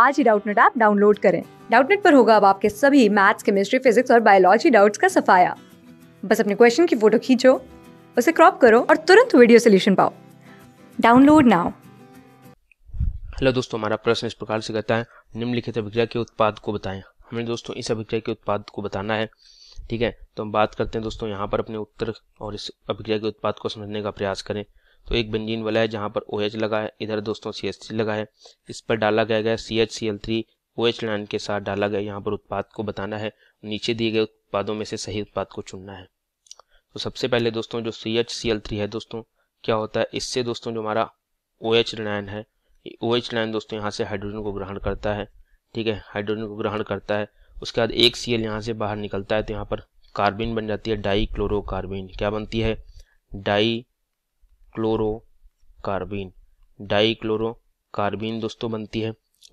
आज ही Doubtnut app download करें डाउटनेट पर होगा अब आपके सभी मैथ्स केमिस्ट्री फिजिक्स और बायोलॉजी डाउट्स का सफाया बस अपने क्वेश्चन की फोटो खींचो उसे क्रॉप करो और तुरंत वीडियो सोल्यूशन पाओ डाउनलोड नाउ हेलो दोस्तों हमारा प्रश्न इस प्रकार से कहता है निम्नलिखित अभिक्रिया के उत्पाद को बताएं हमें दोस्तों इस अभिक्रिया के उत्पाद को बताना है ठीक है तो हम बात करते हैं दोस्तों यहाँ पर अपने उत्तर और इस अभिक्रिया के उत्पाद को समझने का प्रयास करें तो एक बंजीन वाला है जहाँ पर ओ OH लगा है इधर दोस्तों सी लगा है इस पर डाला गया गया C H C L three O H line के साथ डाला गया यहाँ पर उत्पाद को बताना है नीचे दिए गए उत्पादों में से सही उत्पाद को चुनना है तो सबसे पहले दोस्तों जो C H C L three है दोस्तों क्या होता है इससे दोस्तों जो हमारा ओ OH एच लाइन है ओ OH लाइन दोस्तों यहाँ से हाइड्रोजन को ग्रहण करता है ठीक है हाइड्रोजन को ग्रहण करता है उसके बाद एक सी एल यहाँ से बाहर निकलता है तो यहाँ पर कार्बिन बन जाती है डाई क्लोरो कार्बिन क्या बनती है डाई क्लोरो कार्बिन डाई दोस्तों बनती है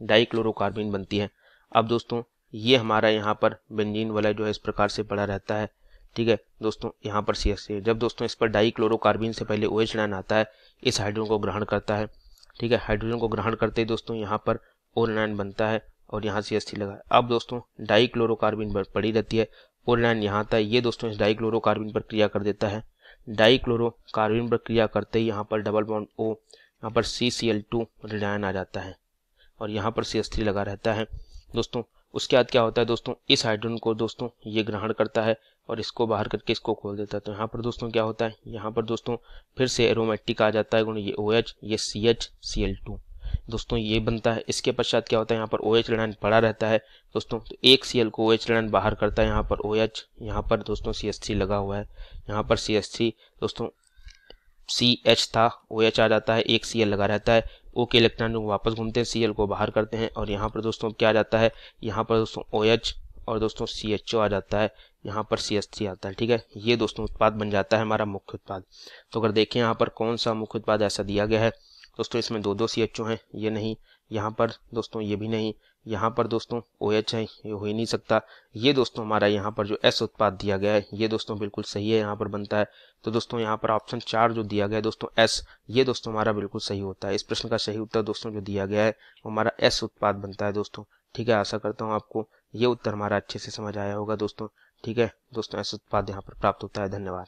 डाई बनती है अब दोस्तों ये हमारा यहाँ पर बेंजीन वाला जो है इस प्रकार से पड़ा रहता है ठीक है दोस्तों यहाँ पर सी एस जब दोस्तों इस पर डाई से पहले ओ एच नाइन आता है इस हाइड्रोजन को ग्रहण करता है ठीक है हाइड्रोजन को ग्रहण करते ही दोस्तों यहाँ पर ओ नाइन बनता है और यहाँ सी एस लगा अब दोस्तों डाई पड़ी रहती है ओ नाइन यहाँ आता है ये दोस्तों इस डाई पर क्रिया कर देता है डाईक्लोरोकार्बीन पर क्रिया करते ही यहाँ पर डबल बॉन्ड ओ यहाँ पर सी सी एल टू रिडायन आ जाता है और यहाँ पर सी एस थ्री लगा रहता है दोस्तों उसके बाद क्या होता है दोस्तों इस हाइड्रोजन को दोस्तों ये ग्रहण करता है और इसको बाहर करके इसको खोल देता है तो यहाँ पर दोस्तों क्या होता है यहाँ पर दोस्तों फिर से एरोमेटिक आ जाता है गुण ये ओ OH, एच ये C H C L two दोस्तों ये बनता है इसके पश्चात क्या होता है यहाँ पर ओ एच ऋणान पड़ा रहता है दोस्तों तो एक सी को ओ एच ऋणान बाहर करता है यहाँ पर ओ एच यहाँ पर दोस्तों सी एस थ्री लगा हुआ है यहाँ पर सी एस थ्री दोस्तों सी एच था ओ एच आ जाता है एक सी एल लगा रहता है ओ के इलेक्ट्रॉन वापस घूमते हैं सी एल को बाहर करते हैं और यहाँ पर दोस्तों क्या आ जाता है यहाँ पर दोस्तों ओ एच और दोस्तों सी एच ओ आ जाता है यहाँ पर सी एस थ्री आता है ठीक है ये दोस्तों उत्पाद बन जाता है हमारा मुख्य उत्पाद तो अगर देखें यहाँ पर कौन सा मुख्य उत्पाद ऐसा दिया गया है दोस्तों इसमें दो दो सी एच ओ हैं ये नहीं यहाँ पर दोस्तों ये भी नहीं यहाँ पर दोस्तों ओ एच है ये हो ही नहीं सकता ये दोस्तों हमारा यहाँ पर जो एस उत्पाद दिया गया है ये दोस्तों बिल्कुल सही है यहाँ पर बनता है तो दोस्तों यहाँ पर ऑप्शन चार जो दिया गया है दोस्तों एस ये दोस्तों हमारा बिल्कुल सही होता है इस प्रश्न का सही उत्तर दोस्तों जो दिया गया है वो हमारा एस उत्पाद बनता है दोस्तों ठीक है आशा करता हूँ आपको ये उत्तर हमारा अच्छे से समझ आया होगा दोस्तों ठीक है दोस्तों एस उत्पाद यहाँ पर प्राप्त होता है धन्यवाद